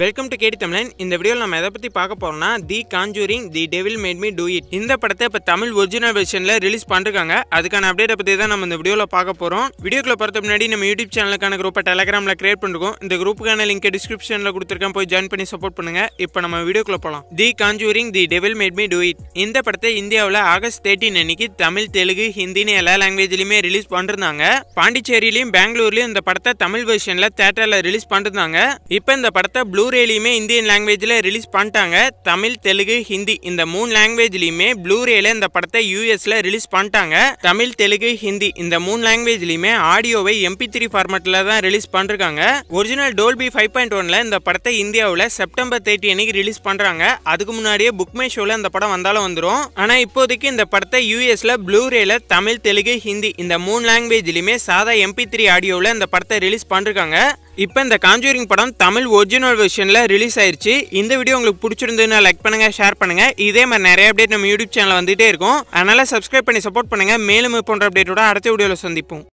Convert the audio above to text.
welcome to கேடி தமிழன் இந்த வீடியோவில் நம்ம எதை பற்றி பார்க்க போகிறோம்னா The Conjuring The Devil Made Me Do It இந்த படத்தை இப்போ தமிழ் ஒரிஜினல் வெர்ஷனில் ரிலீஸ் பண்ணிருக்காங்க அதுக்கான அப்டேட்டை பற்றி தான் நம்ம இந்த வீடியோவில் பார்க்க போகிறோம் வீடியோக்குள்ள பொறுத்த முன்னாடி நம்ம யூடியூப் சேனலுக்கான குரூப்பை டெலகிராமில் கிரியேட் பண்ணிருக்கோம் இந்த குரூப்புக்கான லிங்க் டிஸ்கிரிப்ஷனில் கொடுத்துருக்கேன் போய் ஜாயின் பண்ணி சப்போர்ட் பண்ணுங்க இப்போ நம்ம வீடியோக்குள்ள போகலாம் The Conjuring The Devil Made Me Do It இந்த படத்தை இந்தியாவில் ஆகஸ்ட் தேர்ட்டின் அன்னைக்கு தமிழ் தெலுங்கு ஹிந்தின்னு எல்லா லாங்குவேஜ்லையுமே ரிலீஸ் பண்ணிருந்தாங்க பாண்டிச்சேரியிலையும் பெங்களூர்லையும் இந்த படத்தை தமிழ் வெர்ஷனில் தேட்டரில் ரிலீஸ் பண்ணிருந்தாங்க இப்போ இந்த படத்தை ப்ளூரேலையுமே இந்தியன் லாங்குவேஜில் ரிலீஸ் பண்ணிட்டாங்க தமிழ் தெலுங்கு ஹிந்தி இந்த மூணு லாங்குவேஜ்லையுமே ப்ளூரேல இந்த படத்தை யூஎஸ்ல ரிலீஸ் பண்ணிட்டாங்க தமிழ் தெலுங்கு ஹிந்தி இந்த மூணு லாங்குவேஜ்லையுமே ஆடியோவை எம்பி த்ரீ ஃபார்மேட்டில் தான் ரிலீஸ் பண்ணிருக்காங்க ஒரிஜினல் டோல்பி ஃபைவ் பாயிண்ட் ஒனில் இந்த படத்தை இந்தியாவில் செப்டம்பர் தேர்ட்டி அன்னைக்கு ரிலீஸ் பண்ணுறாங்க அதுக்கு முன்னாடியே புக் மை ஷோவில் இந்த படம் வந்தாலும் வந்துடும் ஆனால் இப்போதைக்கு இந்த படத்தை யூஎஸ்ல ப்ளூரேல தமிழ் தெலுங்கு ஹிந்தி இந்த மூணு லாங்குவேஜ்லையுமே சாதா எம்பி த்ரீ ஆடியோவில் இந்த படத்தை ரிலீஸ் பண்ணிருக்காங்க இப்போ இந்த காஞ்சூரிங் படம் தமிழ் ஒரிஜினல் வெர்ஷனில் ரிலீஸ் ஆயிடுச்சு இந்த வீடியோ உங்களுக்கு பிடிச்சிருந்ததுன்னா லைக் பண்ணுங்கள் ஷேர் பண்ணுங்கள் இதே மாதிரி நிறைய அப்டேட் நம்ம யூடியூப் சேனல் வந்துகிட்டே இருக்கும் அதனால் சப்ஸ்கிரைப் பண்ணி சப்போர்ட் பண்ணுங்கள் மேலும் போன்ற அப்டேட்டோட அடுத்த வீடியோவில் சந்திப்போம்